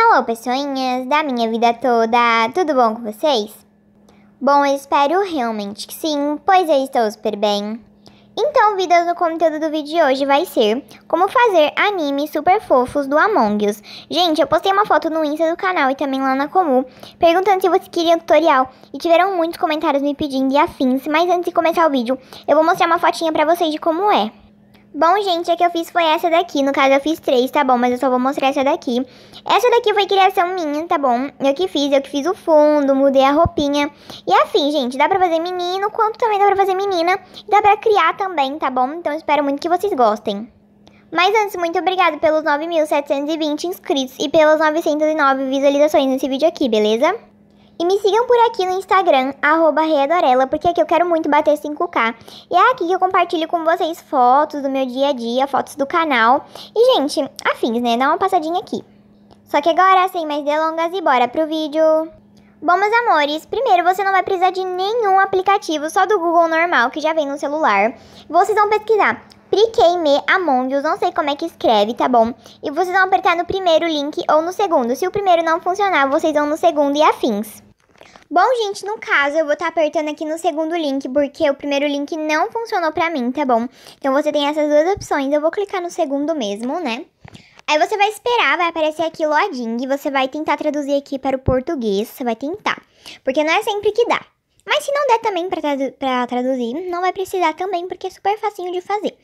Hello, pessoinhas da minha vida toda, tudo bom com vocês? Bom, eu espero realmente que sim, pois eu estou super bem. Então, vidas no conteúdo do vídeo de hoje vai ser como fazer animes super fofos do Among Us. Gente, eu postei uma foto no Insta do canal e também lá na Comu perguntando se vocês queriam tutorial, e tiveram muitos comentários me pedindo e afins, mas antes de começar o vídeo, eu vou mostrar uma fotinha pra vocês de como é. Bom, gente, a que eu fiz foi essa daqui. No caso, eu fiz três, tá bom? Mas eu só vou mostrar essa daqui. Essa daqui foi criação minha, tá bom? Eu que fiz, eu que fiz o fundo, mudei a roupinha. E assim, gente, dá pra fazer menino, quanto também dá pra fazer menina. Dá pra criar também, tá bom? Então, espero muito que vocês gostem. Mas antes, muito obrigada pelos 9.720 inscritos e pelas 909 visualizações nesse vídeo aqui, beleza? E me sigam por aqui no Instagram, arroba porque aqui eu quero muito bater 5K. E é aqui que eu compartilho com vocês fotos do meu dia a dia, fotos do canal. E, gente, afins, né? Dá uma passadinha aqui. Só que agora, sem mais delongas, e bora pro vídeo! Bom, meus amores, primeiro você não vai precisar de nenhum aplicativo, só do Google normal, que já vem no celular. Vocês vão pesquisar Priqueime Among Us, não sei como é que escreve, tá bom? E vocês vão apertar no primeiro link ou no segundo. Se o primeiro não funcionar, vocês vão no segundo e afins. Bom, gente, no caso, eu vou estar tá apertando aqui no segundo link, porque o primeiro link não funcionou pra mim, tá bom? Então você tem essas duas opções, eu vou clicar no segundo mesmo, né? Aí você vai esperar, vai aparecer aqui loading, e você vai tentar traduzir aqui para o português, você vai tentar. Porque não é sempre que dá. Mas se não der também para tradu traduzir, não vai precisar também, porque é super facinho de fazer.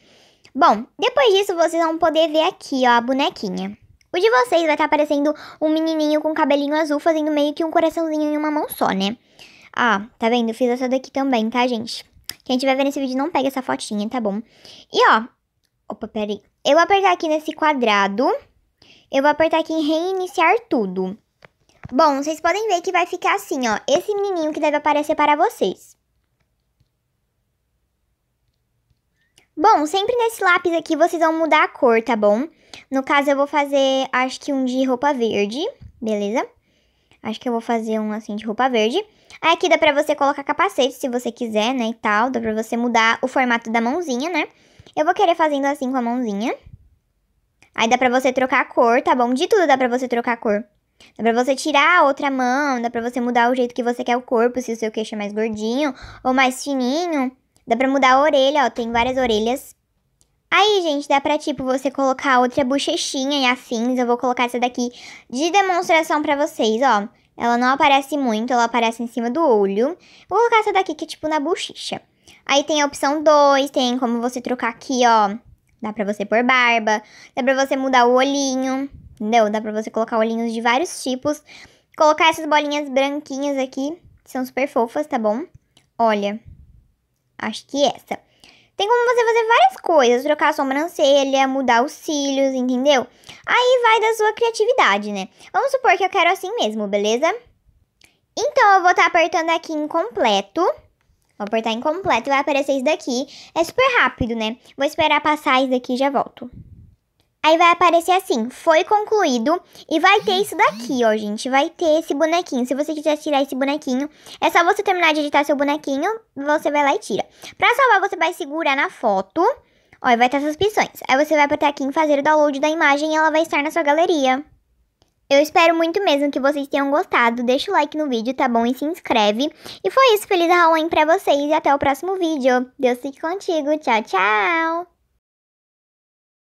Bom, depois disso vocês vão poder ver aqui, ó, a bonequinha. O de vocês vai estar tá aparecendo um menininho com cabelinho azul fazendo meio que um coraçãozinho em uma mão só, né? Ah, tá vendo? fiz essa daqui também, tá, gente? Quem tiver vendo esse vídeo não pega essa fotinha, tá bom? E, ó... Opa, peraí. Eu vou apertar aqui nesse quadrado. Eu vou apertar aqui em reiniciar tudo. Bom, vocês podem ver que vai ficar assim, ó. Esse menininho que deve aparecer para vocês. Bom, sempre nesse lápis aqui vocês vão mudar a cor, tá bom? No caso eu vou fazer, acho que um de roupa verde, beleza? Acho que eu vou fazer um assim de roupa verde. Aí aqui dá pra você colocar capacete se você quiser, né, e tal. Dá pra você mudar o formato da mãozinha, né? Eu vou querer fazendo assim com a mãozinha. Aí dá pra você trocar a cor, tá bom? De tudo dá pra você trocar a cor. Dá pra você tirar a outra mão, dá pra você mudar o jeito que você quer o corpo, se o seu queixo é mais gordinho ou mais fininho. Dá pra mudar a orelha, ó, tem várias orelhas. Aí, gente, dá pra, tipo, você colocar outra bochechinha e afins. Eu vou colocar essa daqui de demonstração pra vocês, ó. Ela não aparece muito, ela aparece em cima do olho. Vou colocar essa daqui que é, tipo, na bochecha. Aí tem a opção 2, tem como você trocar aqui, ó. Dá pra você pôr barba, dá pra você mudar o olhinho, entendeu? Dá pra você colocar olhinhos de vários tipos. Colocar essas bolinhas branquinhas aqui, que são super fofas, tá bom? Olha, Acho que essa. Tem como você fazer várias coisas, trocar a sobrancelha, mudar os cílios, entendeu? Aí vai da sua criatividade, né? Vamos supor que eu quero assim mesmo, beleza? Então eu vou estar tá apertando aqui em completo. Vou apertar em completo e vai aparecer isso daqui. É super rápido, né? Vou esperar passar isso daqui e já volto. Aí vai aparecer assim, foi concluído. E vai ter isso daqui, ó, gente. Vai ter esse bonequinho. Se você quiser tirar esse bonequinho, é só você terminar de editar seu bonequinho. Você vai lá e tira. Pra salvar, você vai segurar na foto. Ó, e vai ter essas opções. Aí você vai apertar aqui em fazer o download da imagem e ela vai estar na sua galeria. Eu espero muito mesmo que vocês tenham gostado. Deixa o like no vídeo, tá bom? E se inscreve. E foi isso. Feliz Halloween pra vocês e até o próximo vídeo. Deus fique contigo. Tchau, tchau!